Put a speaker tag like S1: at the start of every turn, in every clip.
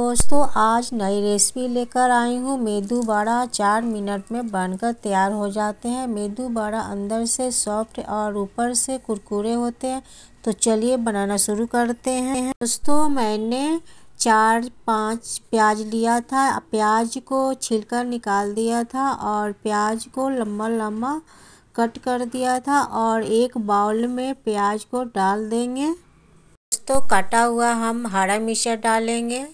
S1: दोस्तों आज नई रेसिपी लेकर आई हूँ मेदू बड़ा चार मिनट में बनकर तैयार हो जाते हैं मेदू बड़ा अंदर से सॉफ्ट और ऊपर से कुरकुरे होते हैं तो चलिए बनाना शुरू करते हैं दोस्तों मैंने चार पाँच प्याज लिया था प्याज को छिलकर निकाल दिया था और प्याज को लम्बा लम्बा कट कर दिया था और एक बाउल में प्याज को डाल देंगे दोस्तों कटा हुआ हम हरा मिर्चा डालेंगे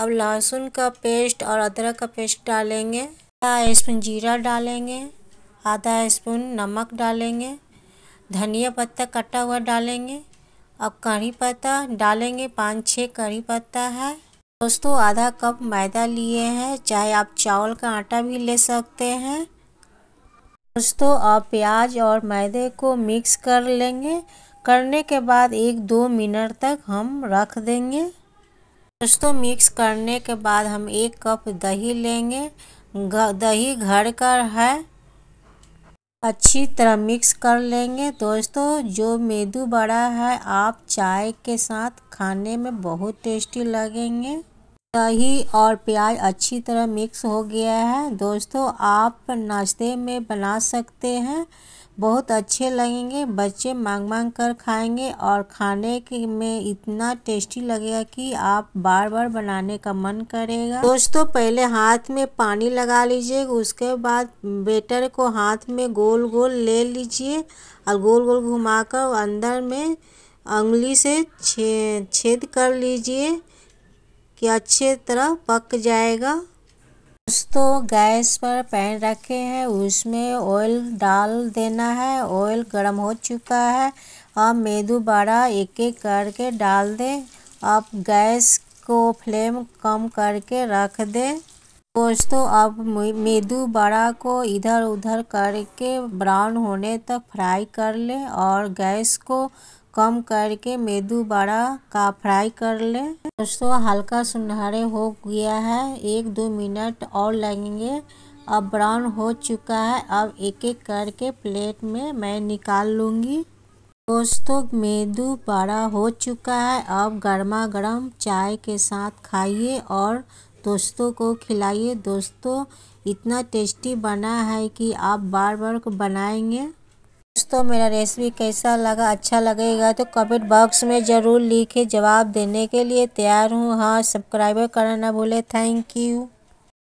S1: अब लहसुन का पेस्ट और अदरक का पेस्ट डालेंगे आधा स्पून जीरा डालेंगे आधा स्पून नमक डालेंगे धनिया पत्ता कटा हुआ डालेंगे अब करी पत्ता डालेंगे पाँच छः करी पत्ता है दोस्तों आधा कप मैदा लिए हैं चाहे आप चावल का आटा भी ले सकते हैं दोस्तों आप प्याज और मैदे को मिक्स कर लेंगे करने के बाद एक दो मिनट तक हम रख देंगे दोस्तों मिक्स करने के बाद हम एक कप दही लेंगे दही घर का है अच्छी तरह मिक्स कर लेंगे दोस्तों जो मेदू बड़ा है आप चाय के साथ खाने में बहुत टेस्टी लगेंगे दही और प्याज अच्छी तरह मिक्स हो गया है दोस्तों आप नाश्ते में बना सकते हैं बहुत अच्छे लगेंगे बच्चे मांग मांग कर खाएंगे और खाने के में इतना टेस्टी लगेगा कि आप बार बार बनाने का मन करेगा दोस्तों पहले हाथ में पानी लगा लीजिए उसके बाद बेटर को हाथ में गोल गोल ले लीजिए और गोल गोल घुमाकर अंदर में उंगली से छेद कर लीजिए कि अच्छे तरह पक जाएगा दोस्तों गैस पर पैन रखे हैं उसमें ऑयल डाल देना है ऑयल गर्म हो चुका है अब मेदू बड़ा एक एक करके डाल दें अब गैस को फ्लेम कम करके रख दें दोस्तों अब मेदू बड़ा को इधर उधर करके ब्राउन होने तक फ्राई कर लें और गैस को कम करके मेदू बड़ा का फ्राई कर लें दोस्तों हल्का सुनहरे हो गया है एक दो मिनट और लगेंगे अब ब्राउन हो चुका है अब एक एक करके प्लेट में मैं निकाल लूँगी दोस्तों मेदू बड़ा हो चुका है अब गर्मा गर्म चाय के साथ खाइए और दोस्तों को खिलाइए दोस्तों इतना टेस्टी बना है कि आप बार बार बनाएंगे दोस्तों मेरा रेसिपी कैसा लगा अच्छा लगेगा तो कमेंट बॉक्स में ज़रूर लिखे जवाब देने के लिए तैयार हूँ हाँ सब्सक्राइबर करना ना भूले थैंक यू